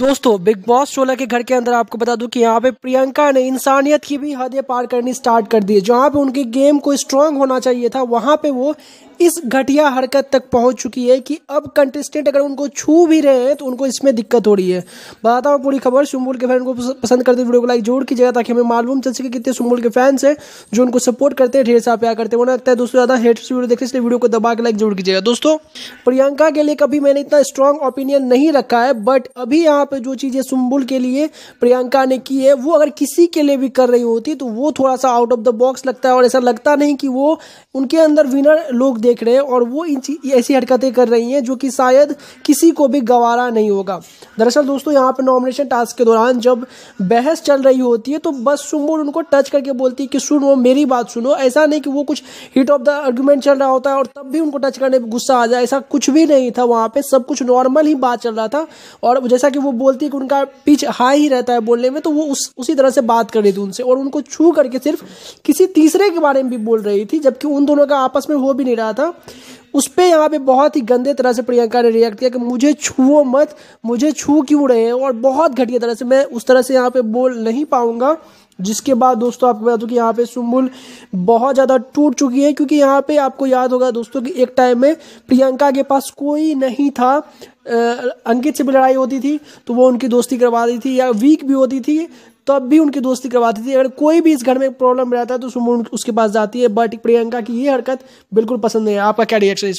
दोस्तों big boss सोलह के घर के अंदर आपको बता दूं कि यहाँ पे प्रियंका ने इंसानियत की भी हदें पार करनी स्टार्ट कर दी है जहाँ पे उनके गेम को स्ट्रांग होना चाहिए था वहाँ पे वो इस घटिया हरकत तक पहुंच चुकी है कि अब कंटेस्टेंट अगर उनको छू भी रहे हैं तो उनको इसमें दिक्कत हो रही है बताता हूँ पूरी खबर सुम्बुल के फैन को पसंद करते वीडियो को लाइक जोड़ कीजिएगा ताकि हमें मालूम चल सके कितने सुम्बुल के फैंस हैं जो उनको सपोर्ट करते हैं ढेर सा प्यार करते हैं उन्हें लगता है दोस्तों ज़्यादा हेट वीडियो देखते इसलिए वीडियो को दबा के लाइक जोड़ कीजिएगा दोस्तों प्रियंका के लिए कभी मैंने इतना स्ट्रॉन्ग ओपिनियन नहीं रखा है बट अभी यहाँ पर जो चीज़ें सुम्बुल के लिए प्रियंका ने की है वो अगर किसी के लिए भी कर रही होती तो वो थोड़ा सा आउट ऑफ द बॉक्स लगता है और ऐसा लगता नहीं कि वो उनके अंदर विनर लोग देख रहे हैं और वो इन ऐसी हरकतें कर रही हैं जो कि शायद किसी को भी गवारा नहीं होगा दरअसल दोस्तों यहाँ पर नॉमिनेशन टास्क के दौरान जब बहस चल रही होती है तो बस सुमुर उनको टच करके बोलती है कि सुनो मेरी बात सुनो ऐसा नहीं कि वो कुछ हिट ऑफ द आर्ग्यूमेंट चल रहा होता है और तब भी उनको टच करने पर गुस्सा आ जाए ऐसा कुछ भी नहीं था वहाँ पर सब कुछ नॉर्मल ही बात चल रहा था और जैसा कि वो बोलती है कि उनका पिच हाई ही रहता है बोलने में तो वो उस उसी तरह से बात कर रही थी उनसे और उनको छू करके सिर्फ किसी तीसरे के बारे में भी बोल रही थी जबकि उन दोनों का आपस में हो भी नहीं रहा था था उस पर यहाँ पे बहुत ही गंदे तरह से प्रियंका ने रिएक्ट किया कि मुझे छुओ मत मुझे छू क्यों रहे हैं और बहुत घटिया तरह से मैं उस तरह से यहाँ पे बोल नहीं पाऊंगा जिसके बाद दोस्तों आपको बता दूँ कि यहाँ पे सुम्बुल बहुत ज़्यादा टूट चुकी है क्योंकि यहाँ पे आपको याद होगा दोस्तों कि एक टाइम में प्रियंका के पास कोई नहीं था अंकित से भी लड़ाई होती थी तो वो उनकी दोस्ती करवा दी थी या वीक भी होती थी तब भी उनकी दोस्ती करवाती थी अगर कोई भी इस घर में प्रॉब्लम रहता है तो सुमन उसके पास जाती है बट प्रियंका की ये हरकत बिल्कुल पसंद नहीं है आपका क्या रिएक्शन